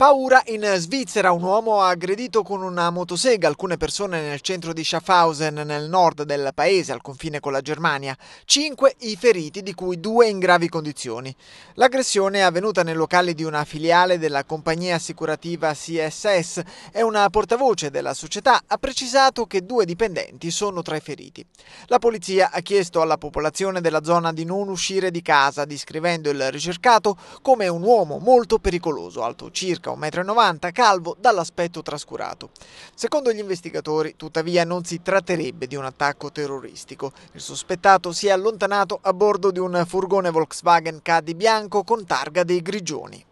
Paura in Svizzera, un uomo ha aggredito con una motosega alcune persone nel centro di Schaffhausen, nel nord del paese, al confine con la Germania. Cinque i feriti, di cui due in gravi condizioni. L'aggressione è avvenuta nei locali di una filiale della compagnia assicurativa CSS e una portavoce della società ha precisato che due dipendenti sono tra i feriti. La polizia ha chiesto alla popolazione della zona di non uscire di casa, descrivendo il ricercato come un uomo molto pericoloso, alto circa circa 1,90 m, calvo, dall'aspetto trascurato. Secondo gli investigatori, tuttavia, non si tratterebbe di un attacco terroristico. Il sospettato si è allontanato a bordo di un furgone Volkswagen Caddy bianco con targa dei grigioni.